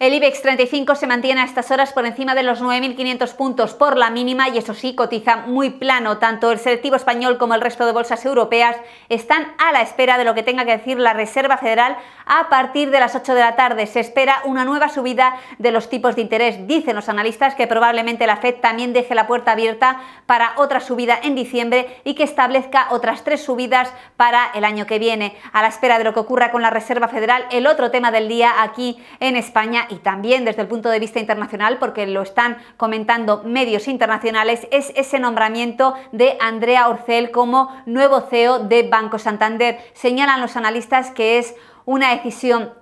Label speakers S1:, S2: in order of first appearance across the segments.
S1: El IBEX 35 se mantiene a estas horas por encima de los 9.500 puntos por la mínima y eso sí, cotiza muy plano. Tanto el selectivo español como el resto de bolsas europeas están a la espera de lo que tenga que decir la Reserva Federal a partir de las 8 de la tarde. Se espera una nueva subida de los tipos de interés. Dicen los analistas que probablemente la Fed también deje la puerta abierta para otra subida en diciembre y que establezca otras tres subidas para el año que viene. A la espera de lo que ocurra con la Reserva Federal, el otro tema del día aquí en España y también desde el punto de vista internacional, porque lo están comentando medios internacionales, es ese nombramiento de Andrea Orcel como nuevo CEO de Banco Santander. Señalan los analistas que es una decisión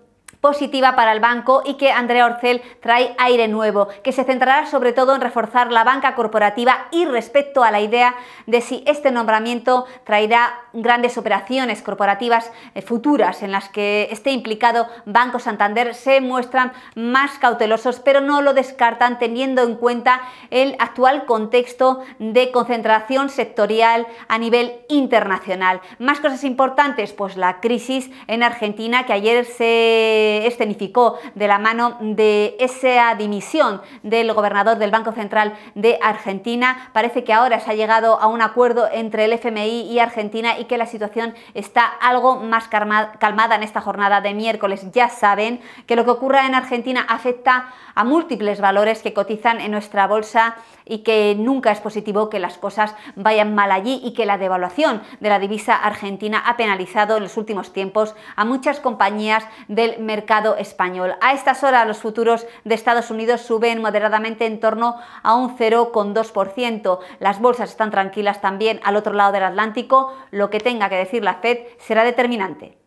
S1: positiva para el banco y que Andrea Orcel trae aire nuevo, que se centrará sobre todo en reforzar la banca corporativa y respecto a la idea de si este nombramiento traerá grandes operaciones corporativas eh, futuras en las que esté implicado Banco Santander, se muestran más cautelosos, pero no lo descartan teniendo en cuenta el actual contexto de concentración sectorial a nivel internacional. Más cosas importantes, pues la crisis en Argentina que ayer se escenificó de la mano de esa dimisión del gobernador del Banco Central de Argentina. Parece que ahora se ha llegado a un acuerdo entre el FMI y Argentina y que la situación está algo más calmada en esta jornada de miércoles. Ya saben que lo que ocurra en Argentina afecta a múltiples valores que cotizan en nuestra bolsa y que nunca es positivo que las cosas vayan mal allí y que la devaluación de la divisa argentina ha penalizado en los últimos tiempos a muchas compañías del mercado mercado español. A estas horas los futuros de Estados Unidos suben moderadamente en torno a un 0,2%. Las bolsas están tranquilas también al otro lado del Atlántico. Lo que tenga que decir la Fed será determinante.